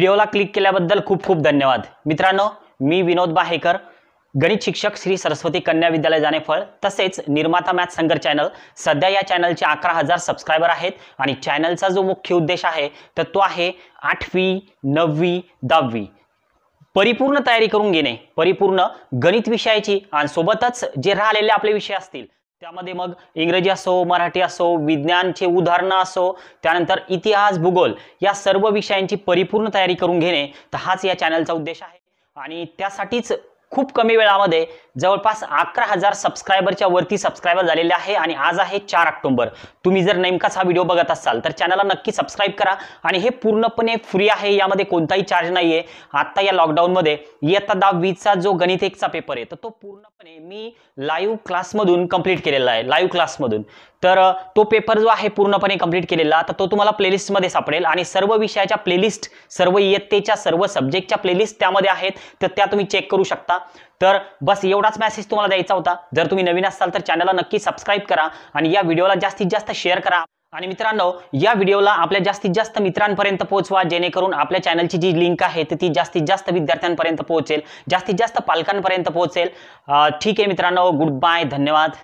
व्हिडिओला क्लिक केल्याबद्दल खूप खूप धन्यवाद मित्रांनो मी विनोद बाहेकर गणित शिक्षक श्री सरस्वती कन्या विद्यालय जानेफळ तसेच निर्माता मॅथ संकर चॅनल सध्या या चॅनलचे अकरा हजार सबस्क्रायबर आहेत आणि चॅनलचा जो मुख्य उद्देश आहे तर तो आहे आठवी नववी दहावी परिपूर्ण तयारी करून घेणे परिपूर्ण गणित विषयाची आणि सोबतच जे राहिलेले आपले विषय असतील त्यामध्ये मग इंग्रजी असो मराठी असो विज्ञानचे उदाहरणं असो त्यानंतर इतिहास भूगोल या सर्व विषयांची परिपूर्ण तयारी करून घेणे तर हाच या चॅनलचा उद्देश आहे आणि त्यासाठीच खूप कमी वेळामध्ये जवळपास अकरा हजार सबस्क्रायबरच्या वरती सबस्क्रायबर झालेले आहे आणि आज आहे चार ऑक्टोबर तुम्ही जर नेमकाच हा व्हिडिओ बघत असाल तर चॅनलला नक्की सबस्क्राईब करा आणि हे पूर्णपणे फ्री आहे यामध्ये कोणताही चार्ज नाही आहे आत्ता या लॉकडाऊनमध्ये इयत्ता दहावीचा जो गणित एकचा पेपर आहे तर तो पूर्णपणे मी लाईव्ह क्लासमधून कंप्लीट केलेला आहे लाईव्ह क्लासमधून तर तो पेपर जो आहे पूर्णपणे कंप्लीट केलेला तर तो तुम्हाला प्लेलिस्टमध्ये सापडेल आणि सर्व विषयाच्या प्लेलिस्ट सर्व इयत्तेच्या सर्व सब्जेक्टच्या प्लेलिस्ट त्यामध्ये आहेत तर त्या तुम्ही चेक करू शकता तर बस एवढाच मेसेज तुम्हाला द्यायचा होता जर तुम्ही नवीन असाल तर चॅनलला नक्की सबस्क्राईब करा आणि या व्हिडिओला जास्तीत जास्त शेअर करा आणि मित्रांनो या व्हिडिओला आपल्या जास्तीत जास्त मित्रांपर्यंत पोहोचवा जेणेकरून आपल्या चॅनलची जी लिंक आहे ती जास्तीत जास्त विद्यार्थ्यांपर्यंत पोहोचेल जास्तीत जास्त पालकांपर्यंत पोहोचेल ठीक आहे मित्रांनो गुड बाय धन्यवाद